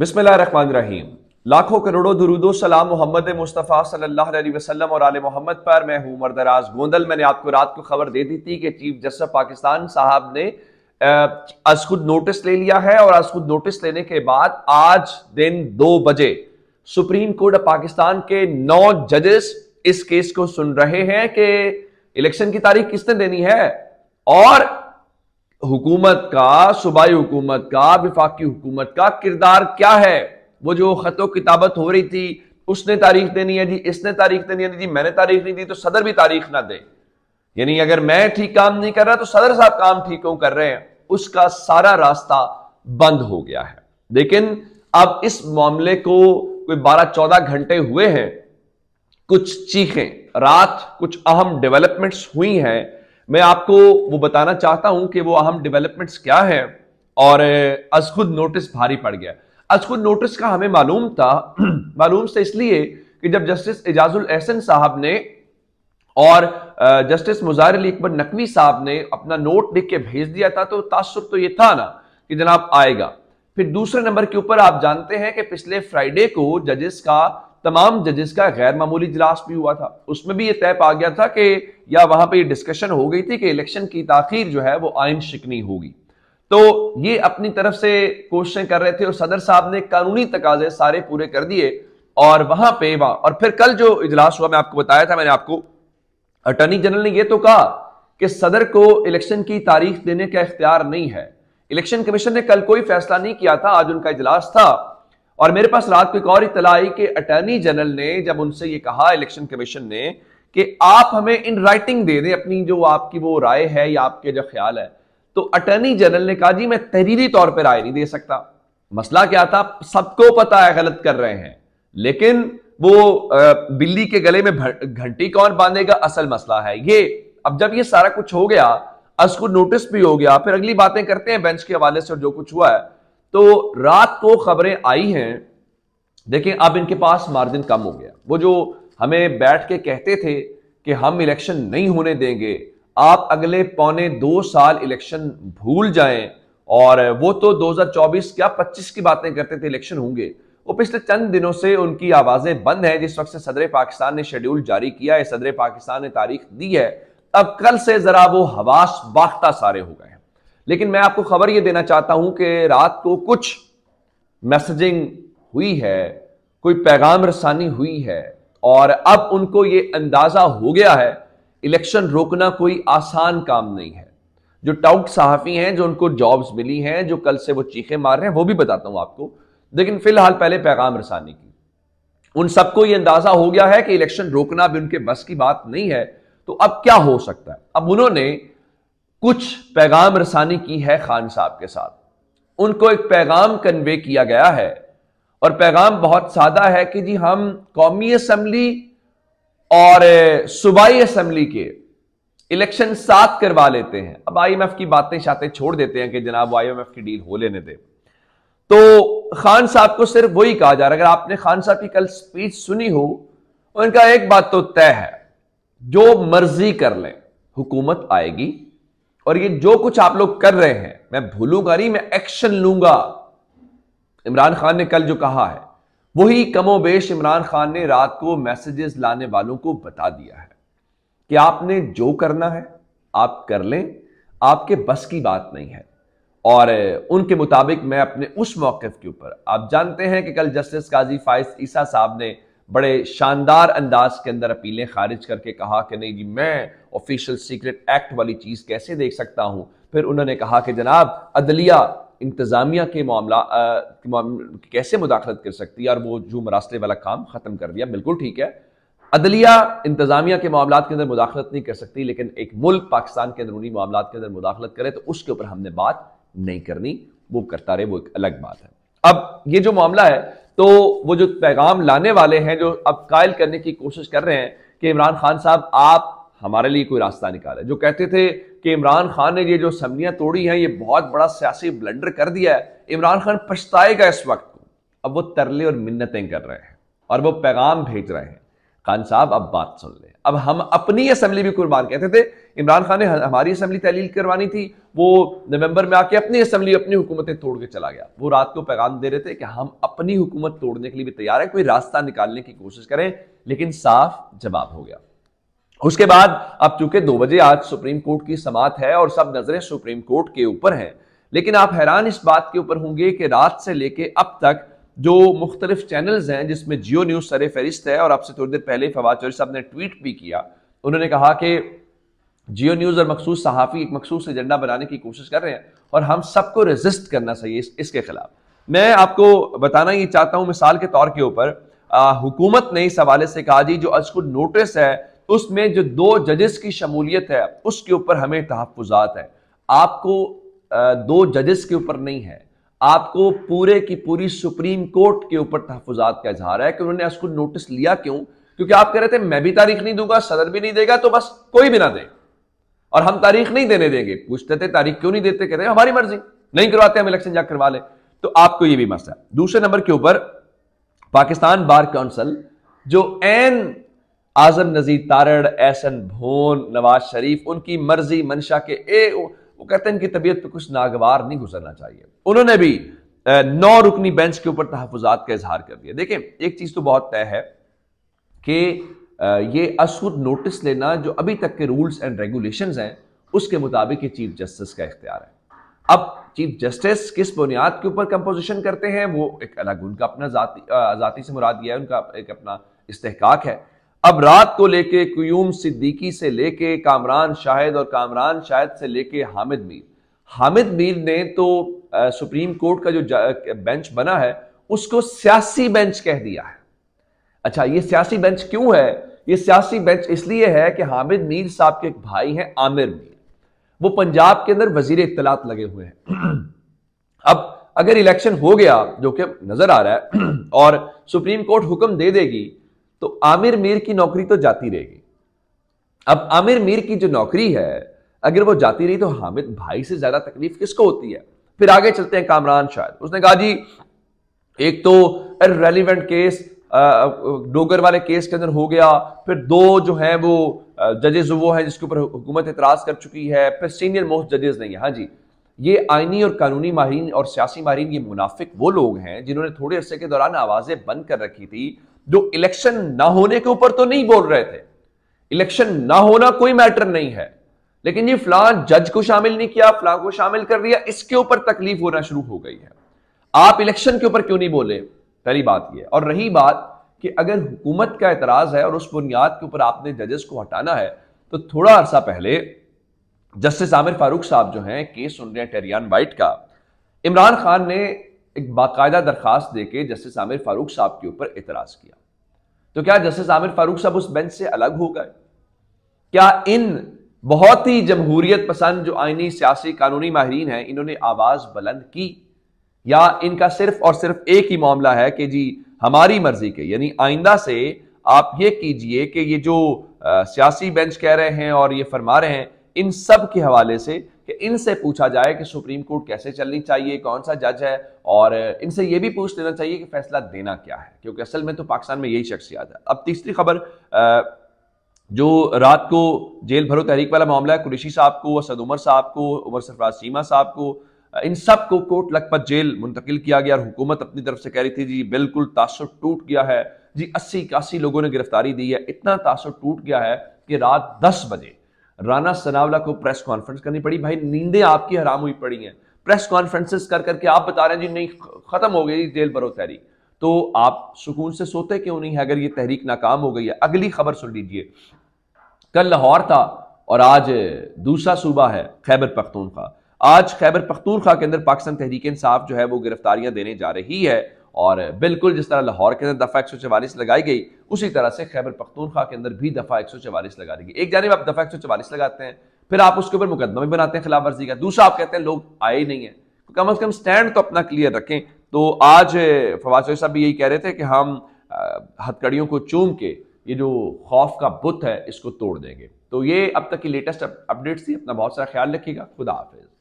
بسم اللہ الرحمن الرحیم لاکھوں کروڑوں درود و سلام محمد مصطفیٰ صلی اللہ علیہ وسلم اور آل محمد پر میں ہوں مردراز گوندل میں نے آپ کو رات کو خبر دے دی تھی کہ چیف جسٹس پاکستان صاحب نے از خود نوٹس لے لیا ہے اور از خود نوٹس لینے کے بعد آج دن دو بجے سپریم کورٹ پاکستان کے نو ججز اس کیس کو سن رہے ہیں کہ الیکشن کی تاریخ کس نے دینی ہے اور حکومت کا صوبائی حکومت کا وفاقی حکومت کا کردار کیا ہے وہ جو خط و کتابت ہو رہی تھی اس نے تاریخ دینی ہے جی اس نے تاریخ دینی ہے جی،, جی میں نے تاریخ نہیں دی تو صدر بھی تاریخ نہ دے یعنی اگر میں ٹھیک کام نہیں کر رہا تو صدر صاحب کام ٹھیک کیوں کر رہے ہیں اس کا سارا راستہ بند ہو گیا ہے لیکن اب اس معاملے کو کوئی بارہ چودہ گھنٹے ہوئے ہیں کچھ چیخیں رات کچھ اہم ڈیولپمنٹس ہوئی ہیں میں آپ کو وہ بتانا چاہتا ہوں کہ وہ اہم ڈیولپمنٹس کیا ہے اور از از خود خود نوٹس نوٹس بھاری پڑ گیا کا ہمیں معلوم تھا معلوم اس لیے کہ جب جسٹس اجاز الحسن صاحب نے اور جسٹس مظاہر علی اکبر نقوی صاحب نے اپنا نوٹ لکھ کے بھیج دیا تھا تو تاثر تو یہ تھا نا کہ جناب آئے گا پھر دوسرے نمبر کے اوپر آپ جانتے ہیں کہ پچھلے فرائیڈے کو ججز کا تمام ججز کا غیر معمولی اجلاس بھی ہوا تھا اس میں بھی یہ طے پا گیا تھا کہ یا وہاں پہ یہ ڈسکشن ہو گئی تھی کہ الیکشن کی تاخیر جو ہے وہ آئین شکنی ہوگی تو یہ اپنی طرف سے کوششیں کر رہے تھے اور صدر صاحب نے قانونی تقاضے سارے پورے کر دیے اور وہاں پہ وہاں اور پھر کل جو اجلاس ہوا میں آپ کو بتایا تھا میں نے آپ کو اٹارنی جنرل نے یہ تو کہا کہ صدر کو الیکشن کی تاریخ دینے کا اختیار نہیں ہے الیکشن کمیشن نے کل کوئی فیصلہ نہیں کیا تھا آج ان کا اجلاس تھا اور میرے پاس رات کو ایک اور اطلاع آئی کہ اٹرنی جنرل نے جب ان سے یہ کہا الیکشن کمیشن نے کہ آپ ہمیں ان رائٹنگ دے دیں اپنی جو جو آپ آپ کی وہ رائے ہے ہے یا کے خیال تو اٹرنی جنرل نے کہا جی میں تحریری طور پہ رائے نہیں دے سکتا مسئلہ کیا تھا سب کو پتا ہے غلط کر رہے ہیں لیکن وہ بلی کے گلے میں گھنٹی کون باندھے گا اصل مسئلہ ہے یہ اب جب یہ سارا کچھ ہو گیا اس کو نوٹس بھی ہو گیا پھر اگلی باتیں کرتے ہیں بینچ کے حوالے سے جو کچھ ہوا ہے تو رات کو خبریں آئی ہیں دیکھیں اب ان کے پاس مارجن کم ہو گیا وہ جو ہمیں بیٹھ کے کہتے تھے کہ ہم الیکشن نہیں ہونے دیں گے آپ اگلے پونے دو سال الیکشن بھول جائیں اور وہ تو دو ہزار چوبیس کیا پچیس کی باتیں کرتے تھے الیکشن ہوں گے وہ پچھلے چند دنوں سے ان کی آوازیں بند ہیں جس وقت سے صدر پاکستان نے شیڈیول جاری کیا ہے صدر پاکستان نے تاریخ دی ہے اب کل سے ذرا وہ حواس باختہ سارے ہو گئے ہیں لیکن میں آپ کو خبر یہ دینا چاہتا ہوں کہ رات کو کچھ میسجنگ ہوئی ہے کوئی پیغام رسانی ہوئی ہے اور اب ان کو یہ اندازہ ہو گیا ہے الیکشن روکنا کوئی آسان کام نہیں ہے جو ٹاؤٹ صحافی ہیں جو ان کو جابز ملی ہیں جو کل سے وہ چیخیں مار رہے ہیں وہ بھی بتاتا ہوں آپ کو لیکن فی الحال پہلے پیغام رسانی کی ان سب کو یہ اندازہ ہو گیا ہے کہ الیکشن روکنا بھی ان کے بس کی بات نہیں ہے تو اب کیا ہو سکتا ہے اب انہوں نے کچھ پیغام رسانی کی ہے خان صاحب کے ساتھ ان کو ایک پیغام کنوے کیا گیا ہے اور پیغام بہت سادہ ہے کہ جی ہم قومی اسمبلی اور صوبائی اسمبلی کے الیکشن ساتھ کروا لیتے ہیں اب آئی ایم ایف کی باتیں شاتیں چھوڑ دیتے ہیں کہ جناب آئی ایم ایف کی ڈیل ہو لینے دے تو خان صاحب کو صرف وہی کہا جا رہا ہے اگر آپ نے خان صاحب کی کل سپیچ سنی ہو ان کا ایک بات تو طے ہے جو مرضی کر لیں حکومت آئے گی اور یہ جو کچھ آپ لوگ کر رہے ہیں میں بھولوں گا نہیں میں ایکشن لوں گا عمران خان نے کل جو کہا ہے وہی کم و بیش عمران خان نے رات کو میسجز لانے والوں کو بتا دیا ہے کہ آپ نے جو کرنا ہے آپ کر لیں آپ کے بس کی بات نہیں ہے اور ان کے مطابق میں اپنے اس موقف کے اوپر آپ جانتے ہیں کہ کل جسٹس قاضی فائز عیسیٰ صاحب نے بڑے شاندار انداز کے اندر اپیلیں خارج کر کے کہا کہ نہیں جی میں آفیشل سیکرٹ ایکٹ والی چیز کیسے دیکھ سکتا ہوں پھر انہوں نے کہا کہ جناب عدلیہ انتظامیہ کے معاملہ کیسے مداخلت کر سکتی ہے اور وہ جو مراسلے والا کام ختم کر دیا بالکل ٹھیک ہے عدلیہ انتظامیہ کے معاملات کے اندر مداخلت نہیں کر سکتی لیکن ایک ملک پاکستان کے اندرونی معاملات کے اندر مداخلت کرے تو اس کے اوپر ہم نے بات نہیں کرنی وہ کرتا رہے وہ ایک الگ بات ہے اب یہ جو معاملہ ہے تو وہ جو پیغام لانے والے ہیں جو اب قائل کرنے کی کوشش کر رہے ہیں کہ عمران خان صاحب آپ ہمارے لیے کوئی راستہ نکالے جو کہتے تھے کہ عمران خان نے یہ جو سمنیاں توڑی ہیں یہ بہت بڑا سیاسی بلنڈر کر دیا ہے عمران خان پچھتائے گا اس وقت اب وہ ترلے اور منتیں کر رہے ہیں اور وہ پیغام بھیج رہے ہیں خان صاحب اب بات سن لیں اب ہم اپنی اسمبلی بھی قربان کہتے تھے عمران خان نے ہماری اسمبلی تحلیل کروانی تھی وہ نومبر میں آ کے اپنی اسمبلی اپنی حکومتیں توڑ کے چلا گیا وہ رات کو پیغام دے رہے تھے کہ ہم اپنی حکومت توڑنے کے لیے بھی تیار ہے کوئی راستہ نکالنے کی کوشش کریں لیکن صاف جواب ہو گیا اس کے بعد اب چونکہ دو بجے آج سپریم کورٹ کی سماعت ہے اور سب نظریں سپریم کورٹ کے اوپر ہیں لیکن آپ حیران اس بات کے اوپر ہوں گے کہ رات سے لے کے اب تک جو مختلف چینلز ہیں جس میں جیو نیوز سر فہرست ہے اور آپ سے تھوڑی دیر پہلے فواد چوری صاحب نے ٹویٹ بھی کیا انہوں نے کہا کہ جیو نیوز اور مخصوص صحافی ایک مخصوص ایجنڈا بنانے کی کوشش کر رہے ہیں اور ہم سب کو ریزسٹ کرنا چاہیے اس کے خلاف میں آپ کو بتانا یہ چاہتا ہوں مثال کے طور کے اوپر حکومت نے اس حوالے سے کہا جی جو از کو نوٹس ہے اس میں جو دو ججز کی شمولیت ہے اس کے اوپر ہمیں تحفظات ہیں آپ کو دو ججز کے اوپر نہیں ہے آپ کو پورے کی پوری سپریم کورٹ کے اوپر تحفظات کا اظہار ہے کہ انہوں نے اس کو نوٹس لیا کیوں کیونکہ آپ کہہ رہے تھے میں بھی تاریخ نہیں دوں گا صدر بھی نہیں دے گا تو بس کوئی بھی نہ دے اور ہم تاریخ نہیں دینے دیں گے پوچھتے تھے تاریخ کیوں نہیں دیتے کہتے ہماری مرضی نہیں کرواتے ہم الیکشن جا کروا لیں تو آپ کو یہ بھی مسئلہ ہے دوسرے نمبر کے اوپر پاکستان بار کونسل جو این آزم نذیر تارڑ ایسن بھون نواز شریف ان کی مرضی منشا کے اے وہ کہتے ہیں ان کی طبیعت پہ کچھ ناگوار نہیں گزرنا چاہیے انہوں نے بھی نو رکنی بینچ کے اوپر تحفظات کا اظہار کر دیا دیکھیں ایک چیز تو بہت طے ہے کہ یہ اسود نوٹس لینا جو ابھی تک کے رولز اینڈ ریگولیشنز ہیں اس کے مطابق یہ چیف جسٹس کا اختیار ہے اب چیف جسٹس کس بنیاد کے اوپر کمپوزیشن کرتے ہیں وہ ایک الگ ان کا اپنا ذاتی سے مراد یہ ہے ان کا ایک اپنا استحقاق ہے اب رات کو لے کے قیوم صدیقی سے لے کے کامران شاہد اور کامران شاہد سے لے کے حامد میر حامد میر نے تو سپریم کورٹ کا جو بینچ بنا ہے اس کو سیاسی بینچ کہہ دیا ہے اچھا یہ سیاسی بینچ کیوں ہے یہ سیاسی بینچ اس لیے ہے کہ حامد میر صاحب کے ایک بھائی ہیں عامر میر وہ پنجاب کے اندر وزیر اطلاعات لگے ہوئے ہیں اب اگر الیکشن ہو گیا جو کہ نظر آ رہا ہے اور سپریم کورٹ حکم دے دے گی تو عامر میر کی نوکری تو جاتی رہے گی اب عامر میر کی جو نوکری ہے اگر وہ جاتی رہی تو حامد بھائی سے زیادہ تکلیف کس کو ہوتی ہے پھر آگے چلتے ہیں کامران شاید اس نے کہا جی ایک تو ریلیونٹ کیس ڈوگر والے کیس کے اندر ہو گیا پھر دو جو ہیں وہ ججز وہ ہیں جس کے اوپر حکومت اعتراض کر چکی ہے پھر سینئر موسٹ ججز نہیں ہاں جی یہ آئینی اور قانونی ماہرین اور سیاسی ماہرین یہ منافق وہ لوگ ہیں جنہوں نے تھوڑے عرصے کے دوران آوازیں بند کر رکھی تھی جو الیکشن نہ ہونے کے اوپر تو نہیں بول رہے تھے الیکشن نہ ہونا کوئی میٹر نہیں ہے لیکن یہ فلاں جج کو شامل نہیں کیا فلاں کو شامل کر دیا اس کے اوپر تکلیف ہونا شروع ہو گئی ہے آپ الیکشن کے اوپر کیوں نہیں بولے پہلی بات یہ اور رہی بات کہ اگر حکومت کا اعتراض ہے اور اس بنیاد کے اوپر آپ نے ججز کو ہٹانا ہے تو تھوڑا عرصہ پہلے جسٹس عامر فاروق صاحب جو ہیں کیس سن رہے ہیں ٹیریان وائٹ کا عمران خان نے ایک باقاعدہ درخواست دے کے جسٹس عامر فاروق صاحب کے اوپر اعتراض کیا تو کیا جسٹس عامر فاروق صاحب اس بینچ سے الگ ہو گئے کیا ان بہت ہی جمہوریت پسند جو آئینی سیاسی قانونی ماہرین ہیں انہوں نے آواز بلند کی یا ان کا صرف اور صرف ایک ہی معاملہ ہے کہ جی ہماری مرضی کے یعنی آئندہ سے آپ یہ کیجئے کہ یہ جو سیاسی بینچ کہہ رہے ہیں اور یہ فرما رہے ہیں ان سب کے حوالے سے کہ ان سے پوچھا جائے کہ سپریم کورٹ کیسے چلنی چاہیے کون سا جج ہے اور ان سے یہ بھی پوچھ لینا چاہیے کہ فیصلہ دینا کیا ہے کیونکہ اصل میں تو پاکستان میں یہی شخص یاد ہے اب تیسری خبر جو رات کو جیل بھرو تحریک والا معاملہ ہے قریشی صاحب کو اسد عمر صاحب کو عمر سرفراز سیما صاحب کو ان سب کو کوٹ لگ جیل منتقل کیا گیا اور حکومت اپنی طرف سے کہہ رہی تھی جی بالکل تاثر ٹوٹ گیا ہے جی اسی اکاسی لوگوں نے گرفتاری دی ہے اتنا تاثر ٹوٹ گیا ہے کہ رات دس بجے رانا سناولا کو پریس کانفرنس کرنی پڑی بھائی نیندیں آپ کی حرام ہوئی پڑی ہیں پریس کانفرنس کر کر کے آپ بتا رہے ہیں جی نہیں ختم ہو گئی جیل برو تحریک تو آپ سکون سے سوتے کیوں نہیں ہے اگر یہ تحریک ناکام ہو گئی ہے اگلی خبر سن لیجیے کل لاہور تھا اور آج دوسرا صوبہ ہے خیبر پختونخوا آج خیبر پختونخوا کے اندر پاکستان تحریک انصاف جو ہے وہ گرفتاریاں دینے جا رہی ہے اور بالکل جس طرح لاہور کے اندر دفعہ ایک سو چوالیس لگائی گئی اسی طرح سے خیبر پختونخوا کے اندر بھی دفعہ ایک سو چوالیس لگا دی گئی ایک جانب آپ دفعہ ایک سو چوالیس لگاتے ہیں پھر آپ اس کے اوپر مقدمہ بھی بناتے ہیں خلاف ورزی کا دوسرا آپ کہتے ہیں لوگ آئے ہی نہیں ہیں کم از کم سٹینڈ تو اپنا کلیئر رکھیں تو آج فواز شریف صاحب بھی یہی کہہ رہے تھے کہ ہم ہتھ کڑیوں کو چوم کے یہ جو خوف کا بت ہے اس کو توڑ دیں گے تو یہ اب تک کی لیٹسٹ اپڈیٹس اپنا بہت سارا خیال رکھیے گا خدا حافظ